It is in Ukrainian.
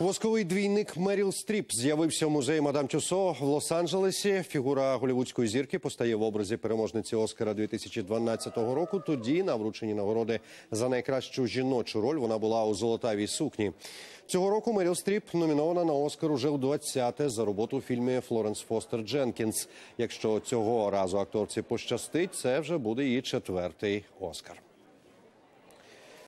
Восковий двійник Меріл Стріп з'явився в музеї Мадам Тюсо в Лос-Анджелесі. Фігура голівудської зірки постає в образі переможниці Оскара 2012 року. Тоді на врученні нагороди за найкращу жіночу роль вона була у золотавій сукні. Цього року Меріл Стріп номінована на Оскар уже в 20-те за роботу у фільмі Флоренс Фостер Дженкінс. Якщо цього разу акторці пощастить, це вже буде її четвертий Оскар.